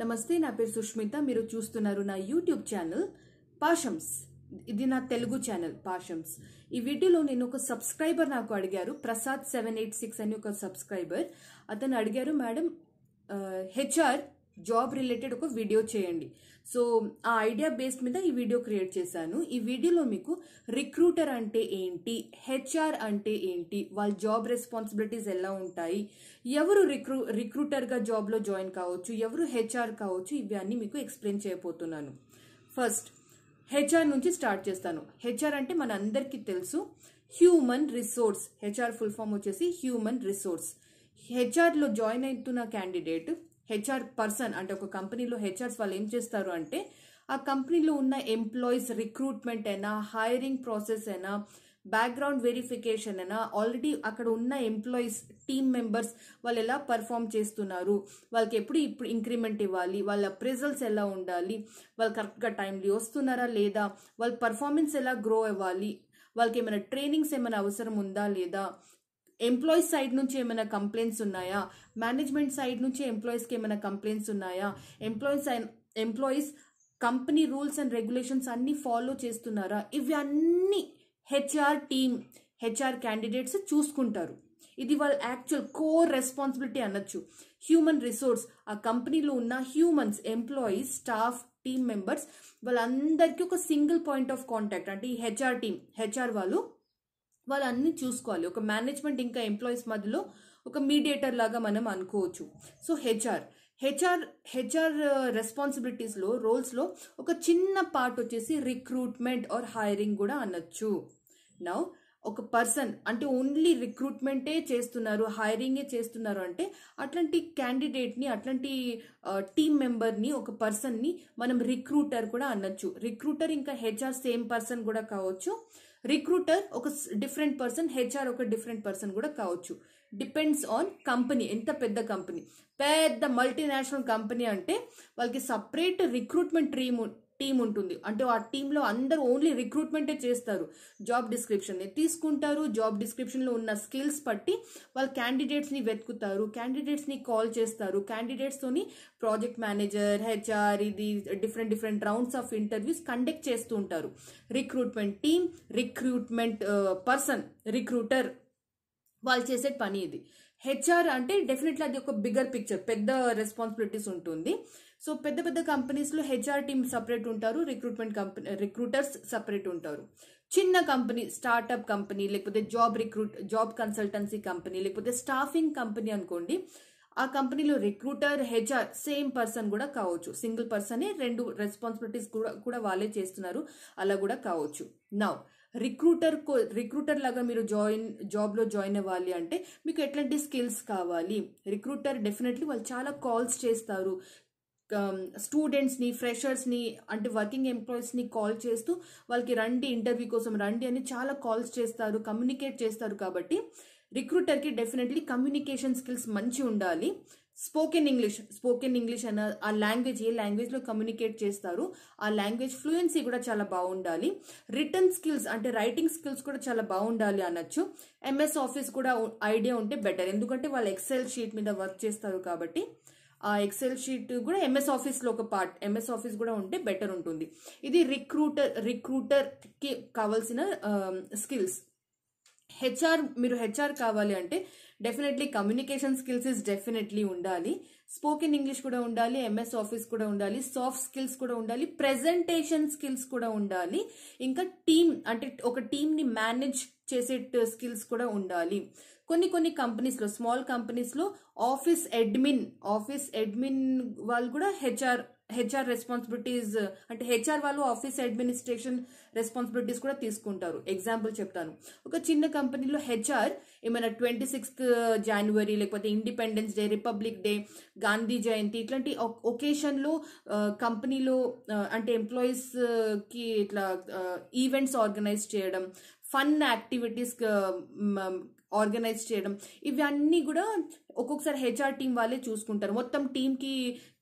నమస్తే నా పేరు సుష్మిత మీరు చూస్తున్నారు నా యూట్యూబ్ ఛానల్ పాషమ్స్ ఇది నా తెలుగు ఛానల్ పాషమ్స్ ఈ వీడియోలో నేను ఒక సబ్స్క్రైబర్ నాకు అడిగారు ప్రసాద్ సెవెన్ ఎయిట్ సిక్స్ అని ఒక సబ్స్క్రైబర్ అతను అడిగారు మేడం హెచ్ఆర్ జాబ్ రిలేటెడ్ ఒక వీడియో చేయండి సో ఆ ఐడియా బేస్డ్ మీద ఈ వీడియో క్రియేట్ చేశాను ఈ వీడియోలో మీకు రిక్రూటర్ అంటే ఏంటి హెచ్ఆర్ అంటే ఏంటి వాళ్ళ జాబ్ రెస్పాన్సిబిలిటీస్ ఎలా ఉంటాయి ఎవరు రిక్రూ రిక్రూటర్గా జాబ్లో జాయిన్ కావచ్చు ఎవరు హెచ్ఆర్ కావచ్చు ఇవి మీకు ఎక్స్ప్లెయిన్ చేయబోతున్నాను ఫస్ట్ హెచ్ఆర్ నుంచి స్టార్ట్ చేస్తాను హెచ్ఆర్ అంటే మన అందరికీ తెలుసు human resource HR full form వచ్చేసి హ్యూమన్ రిసోర్స్ హెచ్ఆర్లో జాయిన్ అవుతున్న క్యాండిడేట్ హెచ్ఆర్ పర్సన్ అంటే ఒక కంపెనీలో హెచ్ఆర్స్ వాళ్ళు ఏం చేస్తారు అంటే ఆ కంపెనీలో ఉన్న ఎంప్లాయీస్ రిక్రూట్మెంట్ అయినా హైరింగ్ ప్రాసెస్ అయినా బ్యాక్గ్రౌండ్ వెరిఫికేషన్ అయినా ఆల్రెడీ అక్కడ ఉన్న ఎంప్లాయీస్ టీమ్ మెంబర్స్ వాళ్ళు ఎలా పర్ఫామ్ చేస్తున్నారు వాళ్ళకి ఎప్పుడు ఇప్పుడు ఇంక్రిమెంట్ ఇవ్వాలి వాళ్ళ ప్రిజల్ట్స్ ఎలా ఉండాలి వాళ్ళు కరెక్ట్గా టైంలీ వస్తున్నారా లేదా వాళ్ళ పర్ఫార్మెన్స్ ఎలా గ్రో అవ్వాలి వాళ్ళకి ఏమైనా ట్రైనింగ్స్ ఏమైనా అవసరం ఉందా లేదా ఎంప్లాయీస్ సైడ్ నుంచి ఏమైనా కంప్లైంట్స్ ఉన్నాయా మేనేజ్మెంట్ సైడ్ నుంచి ఎంప్లాయీస్కి ఏమైనా కంప్లైంట్స్ ఉన్నాయా employees employees company rules and regulations అన్నీ ఫాలో చేస్తున్నారా ఇవి అన్నీ హెచ్ఆర్ టీమ్ హెచ్ఆర్ క్యాండిడేట్స్ చూసుకుంటారు ఇది వాళ్ళ యాక్చువల్ కోర్ రెస్పాన్సిబిలిటీ అనొచ్చు హ్యూమన్ రిసోర్స్ ఆ కంపెనీలో ఉన్న humans employees staff team members వాళ్ళందరికీ ఒక సింగిల్ పాయింట్ ఆఫ్ కాంటాక్ట్ అంటే ఈ హెచ్ఆర్ టీమ్ హెచ్ఆర్ వాళ్ళు వాళ్ళు అన్ని చూసుకోవాలి ఒక మేనేజ్మెంట్ ఇంకా ఎంప్లాయీస్ మధ్యలో ఒక మీడియేటర్ లాగా మనం అనుకోవచ్చు సో హెచ్ఆర్ హెచ్ఆర్ హెచ్ఆర్ రెస్పాన్సిబిలిటీస్లో రోల్స్లో ఒక చిన్న పార్ట్ వచ్చేసి రిక్రూట్మెంట్ ఆర్ హైరింగ్ కూడా అనొచ్చు నౌ ఒక పర్సన్ అంటే ఓన్లీ రిక్రూట్మెంటే చేస్తున్నారు హైరింగే చేస్తున్నారు అంటే అట్లాంటి క్యాండిడేట్ని అట్లాంటి టీమ్ uh, మెంబర్ని ఒక పర్సన్ని మనం రిక్రూటర్ కూడా అనొచ్చు రిక్రూటర్ ఇంకా హెచ్ఆర్ సేమ్ పర్సన్ కూడా కావచ్చు రిక్రూటర్ ఒక డిఫరెంట్ పర్సన్ హెచ్ఆర్ ఒక డిఫరెంట్ పర్సన్ కూడా కావచ్చు డిపెండ్స్ ఆన్ కంపెనీ ఎంత పెద్ద కంపెనీ పెద్ద మల్టీనేషనల్ కంపెనీ అంటే వాళ్ళకి సపరేట్ రిక్రూట్మెంట్ టీమ్ టీం ఉంటుంది అంటే ఆ టీంలో అందరూ ఓన్లీ రిక్రూట్మెంటే చేస్తారు జాబ్ డిస్క్రిప్షన్ని తీసుకుంటారు జాబ్ డిస్క్రిప్షన్లో ఉన్న స్కిల్స్ బట్టి వాళ్ళు క్యాండిడేట్స్ని వెతుకుతారు క్యాండిడేట్స్ని కాల్ చేస్తారు క్యాండిడేట్స్తోని ప్రాజెక్ట్ మేనేజర్ హెచ్ఆర్ ఇది different different rounds of interviews conduct చేస్తూ ఉంటారు recruitment team recruitment person recruiter వాళ్ళు చేసే పని ఇది హెచ్ఆర్ అంటే డెఫినెట్లీ అది ఒక బిగ్గర్ పిక్చర్ పెద్ద రెస్పాన్సిబిలిటీస్ ఉంటుంది సో పెద్ద పెద్ద కంపెనీస్లో హెచ్ఆర్ టీమ్ సపరేట్ ఉంటారు రిక్రూట్మెంట్ కంపెనీ రిక్రూటర్స్ సపరేట్ ఉంటారు చిన్న కంపెనీ స్టార్టప్ కంపెనీ లేకపోతే job recruit job consultancy company లేకపోతే స్టాఫింగ్ కంపెనీ అనుకోండి ఆ కంపెనీలో రిక్రూటర్ హెచ్ఆర్ సేమ్ పర్సన్ కూడా కావచ్చు సింగిల్ పర్సనే రెండు రెస్పాన్సిబిలిటీస్ కూడా కూడా వాళ్ళే చేస్తున్నారు అలా కూడా కావచ్చు నౌ రిక్రూటర్ కో రిక్రూటర్ లాగా మీరు జాయిన్ జాబ్లో జాయిన్ అవ్వాలి అంటే మీకు ఎట్లాంటి స్కిల్స్ కావాలి రిక్రూటర్ డెఫినెట్లీ వాళ్ళు చాలా కాల్స్ చేస్తారు స్టూడెంట్స్ని um, ఫ్రెషర్స్ని అంటే వర్కింగ్ ఎంప్లాయీస్ని కాల్ చేస్తూ వాళ్ళకి రండి ఇంటర్వ్యూ కోసం రండి అని చాలా కాల్స్ చేస్తారు కమ్యూనికేట్ చేస్తారు కాబట్టి రిక్రూటర్కి డెఫినెట్లీ కమ్యూనికేషన్ స్కిల్స్ మంచి ఉండాలి స్పోకెన్ ఇంగ్లీష్ స్పోకెన్ ఇంగ్లీష్ అన్న ఆ లాంగ్వేజ్ ఏ లాంగ్వేజ్లో కమ్యూనికేట్ చేస్తారు ఆ లాంగ్వేజ్ ఫ్లూయెన్సీ కూడా చాలా బాగుండాలి రిటర్న్ స్కిల్స్ అంటే రైటింగ్ స్కిల్స్ కూడా చాలా బాగుండాలి అనొచ్చు ఎంఎస్ ఆఫీస్ కూడా ఐడియా ఉంటే బెటర్ ఎందుకంటే వాళ్ళు ఎక్సెల్ షీట్ మీద వర్క్ చేస్తారు కాబట్టి ఆ ఎక్సెల్ షీట్ కూడా ఎంఎస్ ఆఫీస్లో ఒక పార్ట్ ఎంఎస్ ఆఫీస్ కూడా ఉంటే బెటర్ ఉంటుంది ఇది రిక్రూటర్ రిక్రూటర్కి కావాల్సిన స్కిల్స్ హెచ్ఆర్ మీరు హెచ్ఆర్ కావాలి అంటే definitely communication skills is definitely ఉండాలి స్పోకెన్ ఇంగ్లీష్ కూడా ఉండాలి ఎంఎస్ ఆఫీస్ కూడా ఉండాలి సాఫ్ట్ స్కిల్స్ కూడా ఉండాలి ప్రెజెంటేషన్ స్కిల్స్ కూడా ఉండాలి ఇంకా టీమ్ అంటే ఒక టీమ్ని మేనేజ్ చేసే స్కిల్స్ కూడా ఉండాలి కొన్ని కొన్ని కంపెనీస్లో స్మాల్ కంపెనీస్లో ఆఫీస్ అడ్మిన్ ఆఫీస్ అడ్మిన్ వాళ్ళు కూడా హెచ్ఆర్ హెచ్ఆర్ రెస్పాన్సిబిలిటీస్ అంటే హెచ్ఆర్ వాళ్ళు ఆఫీస్ అడ్మినిస్ట్రేషన్ రెస్పాన్సిబిలిటీస్ కూడా తీసుకుంటారు ఎగ్జాంపుల్ చెప్తాను ఒక చిన్న కంపెనీలో హెచ్ఆర్ ఏమైనా ట్వంటీ సిక్స్త్ జనవరి లేకపోతే independence day republic day Gandhi Jayanti ఇట్లాంటి ఒకేషన్లో uh, కంపెనీలో uh, అంటే uh, కి ఇట్లా ఈవెంట్స్ ఆర్గనైజ్ చేయడం ఫన్ యాక్టివిటీస్ ఆర్గనైజ్ చేయడం ఇవన్నీ కూడా ఒక్కొక్కసారి హెచ్ఆర్ టీం వాళ్ళే చూసుకుంటారు మొత్తం టీంకి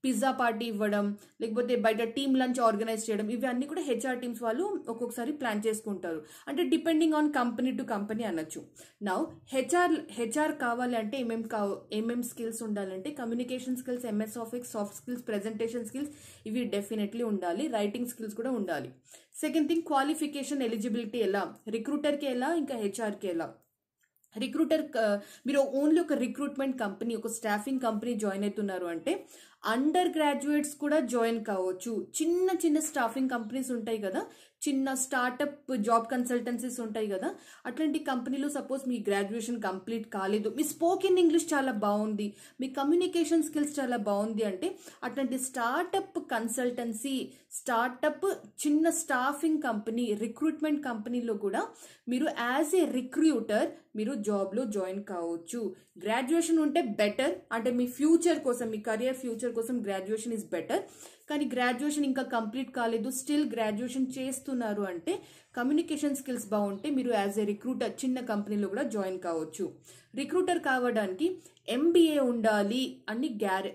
పిజ్జా పార్టీ ఇవ్వడం లేకపోతే బయట టీం లంచ్ ఆర్గనైజ్ చేయడం ఇవన్నీ కూడా హెచ్ఆర్ టీమ్స్ వాళ్ళు ఒక్కొక్కసారి ప్లాన్ చేసుకుంటారు అంటే depending on company to company అనొచ్చు నా హెచ్ఆర్ హెచ్ఆర్ కావాలంటే ఏమేం కా ఏమేం స్కిల్స్ ఉండాలంటే communication skills MS office soft skills presentation skills ఇవి డెఫినెట్లీ ఉండాలి రైటింగ్ స్కిల్స్ కూడా ఉండాలి సెకండ్ థింగ్ క్వాలిఫికేషన్ ఎలిజిబిలిటీ ఎలా రిక్రూటర్కి ఎలా ఇంకా హెచ్ఆర్కి ఎలా రిక్రూటర్ uh, మీరు ఓన్లీ ఒక రిక్రూట్మెంట్ కంపెనీ ఒక స్టాఫింగ్ కంపెనీ జాయిన్ అవుతున్నారు అంటే అండర్ గ్రాడ్యుయేట్స్ కూడా జాయిన్ కావచ్చు చిన్న చిన్న స్టాఫింగ్ కంపెనీస్ ఉంటాయి కదా చిన్న స్టార్టప్ జాబ్ కన్సల్టెన్సీస్ ఉంటాయి కదా అట్లాంటి కంపెనీలో సపోజ్ మీ గ్రాడ్యుయేషన్ కంప్లీట్ కాలేదు మీ స్పోకెన్ ఇంగ్లీష్ చాలా బాగుంది మీ కమ్యూనికేషన్ స్కిల్స్ చాలా బాగుంది అంటే అట్లాంటి స్టార్టప్ కన్సల్టెన్సీ స్టార్టప్ చిన్న స్టాఫింగ్ కంపెనీ రిక్రూట్మెంట్ కంపెనీలో కూడా మీరు యాజ్ ఏ రిక్రూటర్ మీరు జాబ్లో జాయిన్ కావచ్చు గ్రాడ్యుయేషన్ ఉంటే బెటర్ అంటే మీ ఫ్యూచర్ కోసం మీ కరియర్ ఫ్యూచర్ కోసం గ్రాడ్యుయేషన్ ఇస్ బెటర్ కానీ గ్రాడ్యుయేషన్ ఇంకా కంప్లీట్ కాలేదు స్టిల్ గ్రాడ్యుయేషన్ చేస్తున్నారు అంటే కమ్యూనికేషన్ స్కిల్స్ బాగుంటే మీరు యాజ్ ఎ రిక్రూటర్ చిన్న కంపెనీలో కూడా జాయిన్ కావచ్చు రిక్రూటర్ కావడానికి ఎంబీఏ ఉండాలి అని గ్యారె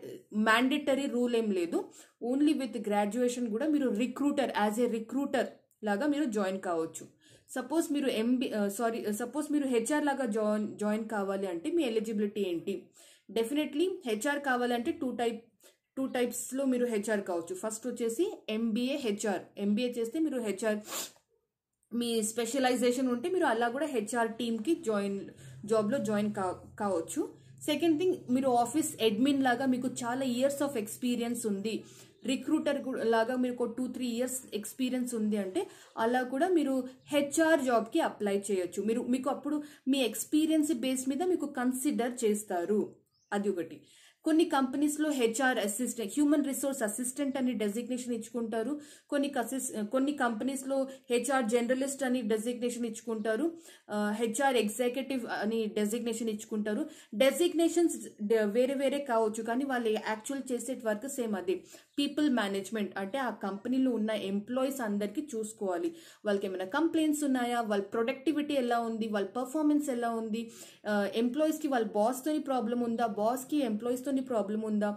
మ్యాండేటరీ రూల్ ఏం లేదు ఓన్లీ విత్ గ్రాడ్యుయేషన్ కూడా మీరు రిక్రూటర్ యాజ్ ఎ రిక్రూటర్ లాగా మీరు జాయిన్ కావచ్చు సపోజ్ మీరు ఎంబీ సారీ సపోజ్ మీరు హెచ్ఆర్ లాగా జాయిన్ జాయిన్ కావాలి అంటే మీ ఎలిజిబిలిటీ ఏంటి డెఫినెట్లీ హెచ్ఆర్ కావాలంటే టూ టైప్ టూ టైప్స్లో మీరు హెచ్ఆర్ కావచ్చు ఫస్ట్ వచ్చేసి ఎంబీఏ హెచ్ఆర్ ఎంబీఏ చేస్తే మీరు హెచ్ఆర్ మీ స్పెషలైజేషన్ ఉంటే మీరు అలా కూడా హెచ్ఆర్ టీమ్కి జాయిన్ జాబ్లో జాయిన్ కా కావచ్చు సెకండ్ థింగ్ మీరు ఆఫీస్ అడ్మిన్ లాగా మీకు చాలా ఇయర్స్ ఆఫ్ ఎక్స్పీరియన్స్ ఉంది రిక్రూటర్ లాగా మీరు ఒక టూ త్రీ ఇయర్స్ ఎక్స్పీరియన్స్ ఉంది అంటే అలా కూడా మీరు హెచ్ఆర్ జాబ్కి అప్లై చేయొచ్చు మీరు మీకు అప్పుడు మీ ఎక్స్పీరియన్స్ బేస్ మీద మీకు కన్సిడర్ చేస్తారు అది ఒకటి కొన్ని కంపెనీస్లో HR assistant human resource assistant అని డెసిగ్నేషన్ ఇచ్చుకుంటారు కొన్ని కొన్ని కంపెనీస్లో హెచ్ఆర్ జర్నలిస్ట్ అని డెసిగ్నేషన్ ఇచ్చుకుంటారు హెచ్ఆర్ ఎగ్జిక్యూటివ్ అని డెసిగ్నేషన్ ఇచ్చుకుంటారు డెసిగ్నేషన్స్ వేరే వేరే కావచ్చు కానీ వాళ్ళు యాక్చువల్ చేసే వర్క్ సేమ్ అది పీపుల్ మేనేజ్మెంట్ అంటే ఆ కంపెనీలో ఉన్న ఎంప్లాయీస్ అందరికీ చూసుకోవాలి వాళ్ళకి ఏమైనా కంప్లైంట్స్ ఉన్నాయా వాళ్ళ ప్రొడక్టివిటీ ఎలా ఉంది వాళ్ళ పర్ఫార్మెన్స్ ఎలా ఉంది ఎంప్లాయీస్కి వాళ్ళ బాస్తో ప్రాబ్లం ఉందా బాస్కి ఎంప్లాయీస్తో అప్రైజల్స్తోని ప్రాబ్లం ఉందా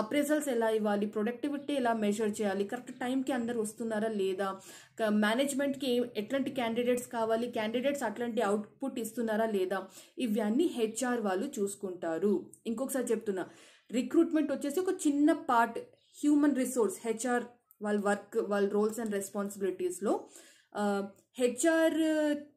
అప్రెజల్స్ ఎలా ఇవ్వాలి ప్రొడక్టివిటీ ఎలా మెజర్ చేయాలి కరెక్ట్ టైంకి అందరు వస్తున్నారా లేదా మేనేజ్మెంట్కి ఎట్లాంటి క్యాండిడేట్స్ కావాలి క్యాండిడేట్స్ అట్లాంటి అవుట్పుట్ ఇస్తున్నారా లేదా ఇవన్నీ హెచ్ఆర్ వాళ్ళు చూసుకుంటారు ఇంకొకసారి చెప్తున్నా రిక్రూట్మెంట్ వచ్చేసి ఒక చిన్న పార్ట్ హ్యూమన్ రిసోర్స్ హెచ్ఆర్ వాళ్ళ వర్క్ వాళ్ళ రోల్స్ అండ్ రెస్పాన్సిబిలిటీస్లో హెచ్ఆర్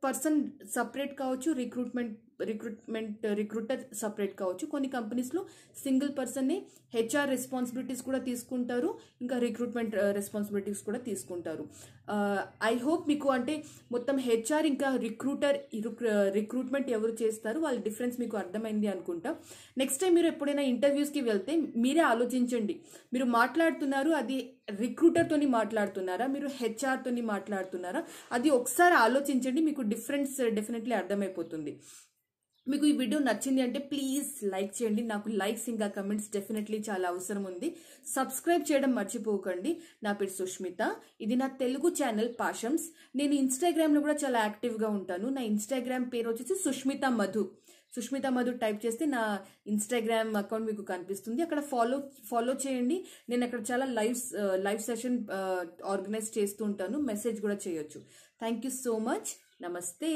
పర్సన్ సపరేట్ కావచ్చు రిక్రూట్మెంట్ రిక్రూట్మెంట్ రిక్రూటర్ సపరేట్ కావచ్చు కొన్ని కంపెనీస్లో సింగిల్ పర్సన్నే హెచ్ఆర్ రెస్పాన్సిబిలిటీస్ కూడా తీసుకుంటారు ఇంకా రిక్రూట్మెంట్ రెస్పాన్సిబిలిటీస్ కూడా తీసుకుంటారు ఐ హోప్ మీకు అంటే మొత్తం హెచ్ఆర్ ఇంకా రిక్రూటర్ రిక్రూట్మెంట్ ఎవరు చేస్తారు వాళ్ళ డిఫరెన్స్ మీకు అర్థమైంది అనుకుంటా నెక్స్ట్ టైం మీరు ఎప్పుడైనా ఇంటర్వ్యూస్కి వెళ్తే మీరే ఆలోచించండి మీరు మాట్లాడుతున్నారు అది రిక్రూటర్తోని మాట్లాడుతున్నారా మీరు హెచ్ఆర్తోని మాట్లాడుతున్నారా అది ఒకసారి ఆలోచించండి మీకు డిఫరెన్స్ డెఫినెట్లీ అర్థమైపోతుంది మీకు ఈ వీడియో నచ్చింది అంటే ప్లీజ్ లైక్ చేయండి నాకు లైక్స్ ఇంకా కమెంట్స్ డెఫినెట్లీ చాలా అవసరం ఉంది సబ్స్క్రైబ్ చేయడం మర్చిపోకండి నా పేరు సుష్మిత ఇది నా తెలుగు ఛానల్ పాషమ్స్ నేను ఇన్స్టాగ్రామ్లో కూడా చాలా యాక్టివ్గా ఉంటాను నా ఇన్స్టాగ్రామ్ పేరు వచ్చేసి సుష్మిత మధు సుష్మిత మధు టైప్ చేస్తే నా ఇన్స్టాగ్రామ్ అకౌంట్ మీకు కనిపిస్తుంది అక్కడ ఫాలో ఫాలో చేయండి నేను అక్కడ చాలా లైవ్ లైవ్ సెషన్ ఆర్గనైజ్ చేస్తూ ఉంటాను మెసేజ్ కూడా చేయొచ్చు థ్యాంక్ యూ సో మచ్ నమస్తే